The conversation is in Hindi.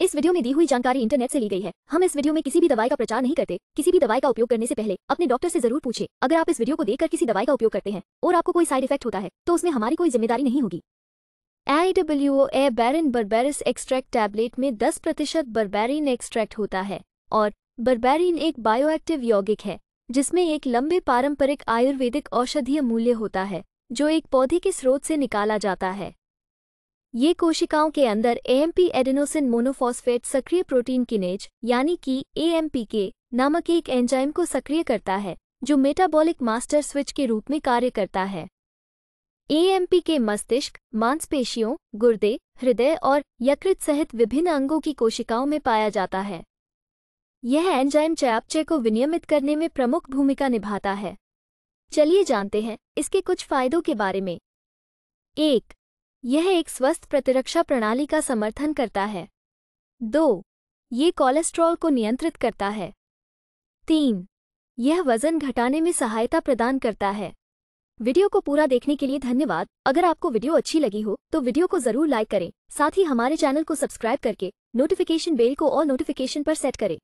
इस वीडियो में दी हुई जानकारी इंटरनेट से ली गई है हम इस वीडियो में किसी भी दवाई का प्रचार नहीं करते किसी भी दवाई का उपयोग करने से पहले अपने डॉक्टर से जरूर पूछे अगर आप इस वीडियो को देखकर किसी दवाई का उपयोग करते हैं और आपको कोई साइड इफेक्ट होता है तो उसमें हमारी कोई जिम्मेदारी नहीं होगी आई डब्ल्यू ए बैरन बर्बेरिस एक्सट्रैक्ट टैबलेट में दस प्रतिशत बर्बेरिन एक्सट्रैक्ट होता है और बर्बेरिन एक बायोएक्टिव यौगिक है जिसमें एक लंबे पारंपरिक आयुर्वेदिक औषधीय मूल्य होता है जो एक पौधे के स्रोत से निकाला जाता है ये कोशिकाओं के अंदर एएमपी एडेनोसिन मोनोफॉस्फेट सक्रिय प्रोटीन किनेज यानी कि एएमपीके नामक एक एंजाइम को सक्रिय करता है जो मेटाबॉलिक मास्टर स्विच के रूप में कार्य करता है एएमपी के मस्तिष्क मांसपेशियों गुर्दे हृदय और यकृत सहित विभिन्न अंगों की कोशिकाओं में पाया जाता है यह एंजाइम चयापचय को विनियमित करने में प्रमुख भूमिका निभाता है चलिए जानते हैं इसके कुछ फायदों के बारे में एक यह एक स्वस्थ प्रतिरक्षा प्रणाली का समर्थन करता है दो ये कोलेस्ट्रॉल को नियंत्रित करता है तीन यह वजन घटाने में सहायता प्रदान करता है वीडियो को पूरा देखने के लिए धन्यवाद अगर आपको वीडियो अच्छी लगी हो तो वीडियो को जरूर लाइक करें साथ ही हमारे चैनल को सब्सक्राइब करके नोटिफिकेशन बेल को और नोटिफिकेशन पर सेट करें